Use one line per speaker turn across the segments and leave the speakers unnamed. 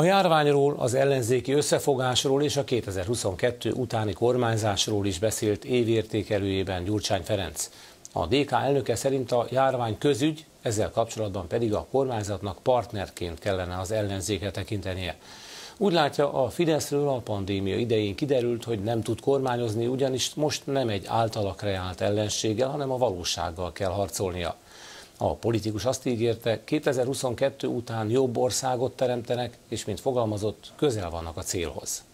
A járványról, az ellenzéki összefogásról és a 2022 utáni kormányzásról is beszélt évértékelőjében Gyurcsány Ferenc. A DK elnöke szerint a járvány közügy, ezzel kapcsolatban pedig a kormányzatnak partnerként kellene az ellenzéke tekintenie. Úgy látja, a Fideszről a pandémia idején kiderült, hogy nem tud kormányozni, ugyanis most nem egy általa kreált ellenséggel, hanem a valósággal kell harcolnia. A politikus azt ígérte, 2022 után jobb országot teremtenek, és mint fogalmazott, közel vannak a célhoz.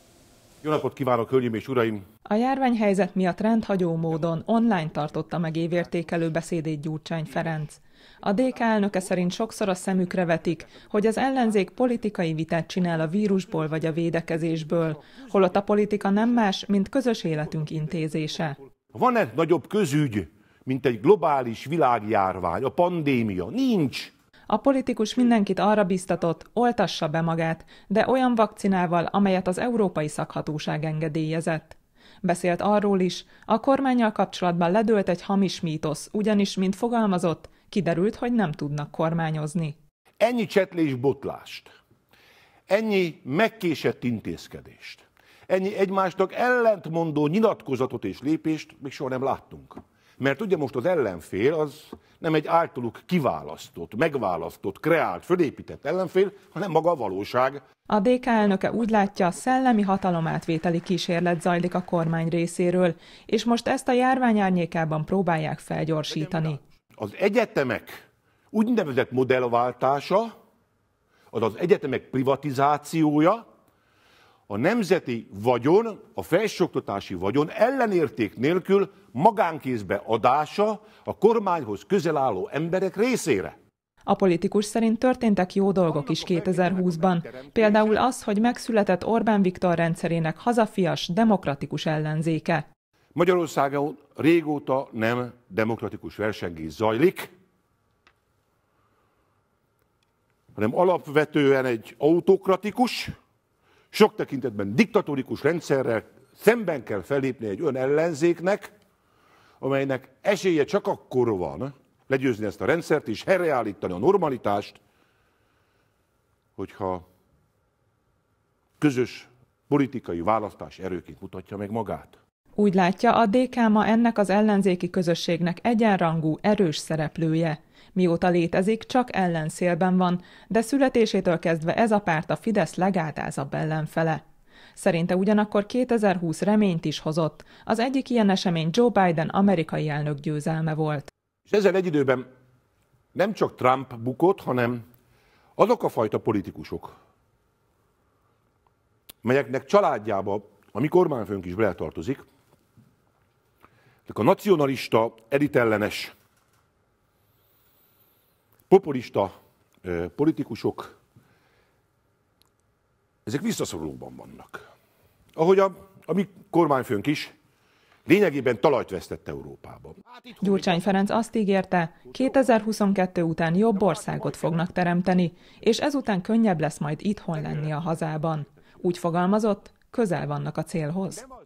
Jó napot kívánok, hölgyeim és uraim!
A járványhelyzet miatt rendhagyó módon online tartotta meg évértékelő beszédét Gyurcsány Ferenc. A DK elnöke szerint sokszor a szemükre vetik, hogy az ellenzék politikai vitát csinál a vírusból vagy a védekezésből, holott a politika nem más, mint közös életünk intézése.
Van-e nagyobb közügy, mint egy globális világjárvány, a pandémia.
Nincs. A politikus mindenkit arra biztatott, oltassa be magát, de olyan vakcinával, amelyet az európai szakhatóság engedélyezett. Beszélt arról is, a kormányjal kapcsolatban ledőlt egy hamis mítosz, ugyanis, mint fogalmazott, kiderült, hogy nem tudnak kormányozni.
Ennyi csetlés botlást, ennyi megkésett intézkedést, ennyi egymástak ellentmondó nyilatkozatot és lépést még soha nem láttunk. Mert ugye most az ellenfél az nem egy általuk kiválasztott, megválasztott, kreált, fölépített ellenfél, hanem maga a valóság.
A DK elnöke úgy látja, szellemi hatalomátvételi kísérlet zajlik a kormány részéről, és most ezt a járvány árnyékában próbálják felgyorsítani. Az
egyetemek úgynevezett modellváltása, az az egyetemek privatizációja, a nemzeti vagyon, a felsőoktatási vagyon ellenérték nélkül magánkézbe adása a kormányhoz közel álló emberek részére.
A politikus szerint történtek jó dolgok is 2020-ban, például az, hogy megszületett Orbán Viktor rendszerének hazafias, demokratikus ellenzéke.
Magyarországon régóta nem demokratikus versengés zajlik, hanem alapvetően egy autokratikus, sok tekintetben diktatórikus rendszerrel szemben kell felépni egy olyan ellenzéknek, amelynek esélye csak akkor van legyőzni ezt a rendszert és helyreállítani a normalitást, hogyha közös politikai választás erőként mutatja meg magát.
Úgy látja, a DK ma ennek az ellenzéki közösségnek egyenrangú, erős szereplője mióta létezik, csak ellenszélben van, de születésétől kezdve ez a párt a Fidesz legáltázabb ellenfele. Szerinte ugyanakkor 2020 reményt is hozott. Az egyik ilyen esemény Joe Biden amerikai elnök győzelme volt.
És ezzel egy időben nem csak Trump bukott, hanem azok a fajta politikusok, melyeknek családjába a mi kormányfőnk is beletartozik, a nacionalista, elitellenes populista politikusok, ezek visszaszorulóban vannak. Ahogy a, a mi kormányfőnk is lényegében talajt vesztett Európában.
Hát Gyurcsány Ferenc azt ígérte, 2022 után jobb országot fognak teremteni, és ezután könnyebb lesz majd itthon lenni a hazában. Úgy fogalmazott, közel vannak a célhoz.